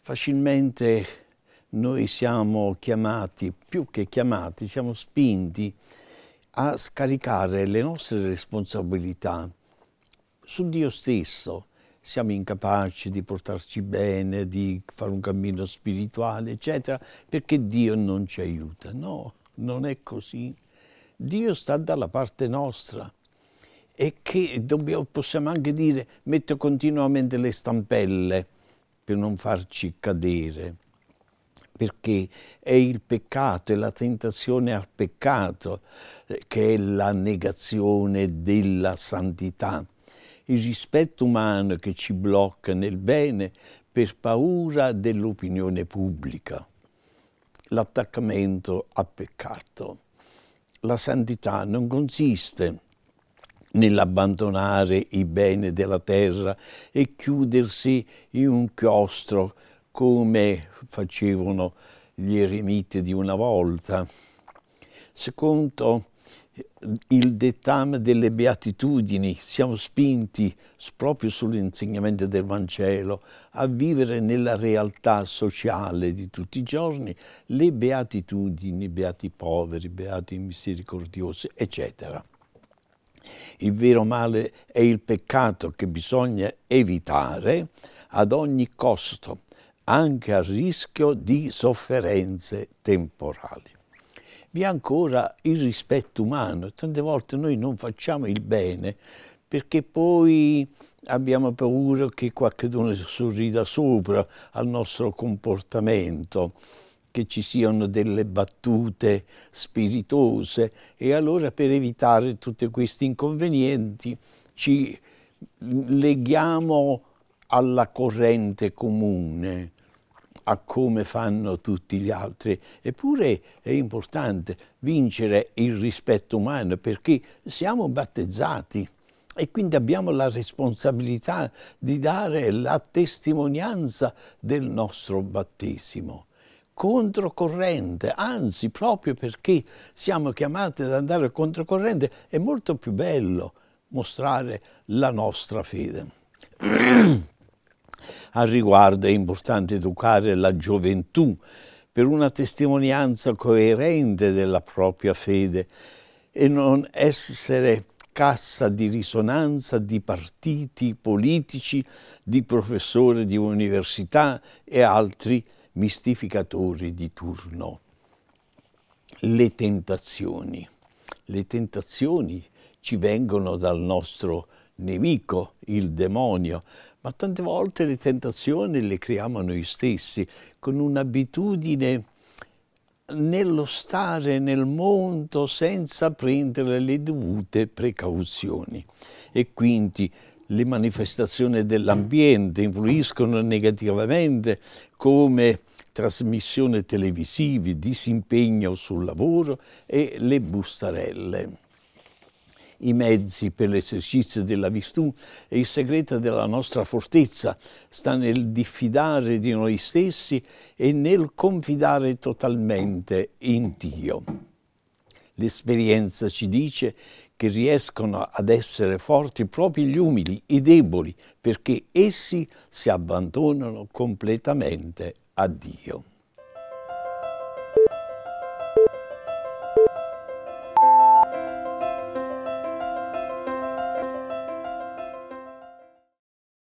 Facilmente noi siamo chiamati, più che chiamati, siamo spinti a scaricare le nostre responsabilità su Dio stesso. Siamo incapaci di portarci bene, di fare un cammino spirituale, eccetera, perché Dio non ci aiuta. No, non è così. Dio sta dalla parte nostra e che dobbiamo, possiamo anche dire metto continuamente le stampelle per non farci cadere, perché è il peccato, è la tentazione al peccato eh, che è la negazione della santità, il rispetto umano che ci blocca nel bene per paura dell'opinione pubblica, l'attaccamento al peccato la santità non consiste nell'abbandonare i beni della terra e chiudersi in un chiostro come facevano gli eremiti di una volta. Secondo il dettame delle beatitudini, siamo spinti proprio sull'insegnamento del Vangelo a vivere nella realtà sociale di tutti i giorni le beatitudini, beati poveri, beati misericordiosi, eccetera. Il vero male è il peccato che bisogna evitare ad ogni costo, anche a rischio di sofferenze temporali vi è ancora il rispetto umano. Tante volte noi non facciamo il bene perché poi abbiamo paura che qualcuno sorrida sopra al nostro comportamento, che ci siano delle battute spiritose e allora per evitare tutti questi inconvenienti ci leghiamo alla corrente comune a come fanno tutti gli altri. Eppure è importante vincere il rispetto umano perché siamo battezzati e quindi abbiamo la responsabilità di dare la testimonianza del nostro battesimo controcorrente, anzi proprio perché siamo chiamati ad andare controcorrente è molto più bello mostrare la nostra fede. Al riguardo è importante educare la gioventù per una testimonianza coerente della propria fede e non essere cassa di risonanza di partiti politici, di professori di università e altri mistificatori di turno. Le tentazioni. Le tentazioni ci vengono dal nostro nemico, il demonio, ma tante volte le tentazioni le creiamo noi stessi con un'abitudine nello stare nel mondo senza prendere le dovute precauzioni e quindi le manifestazioni dell'ambiente influiscono negativamente come trasmissione televisiva, disimpegno sul lavoro e le bustarelle i mezzi per l'esercizio della virtù e il segreto della nostra fortezza sta nel diffidare di noi stessi e nel confidare totalmente in Dio. L'esperienza ci dice che riescono ad essere forti proprio gli umili, i deboli, perché essi si abbandonano completamente a Dio.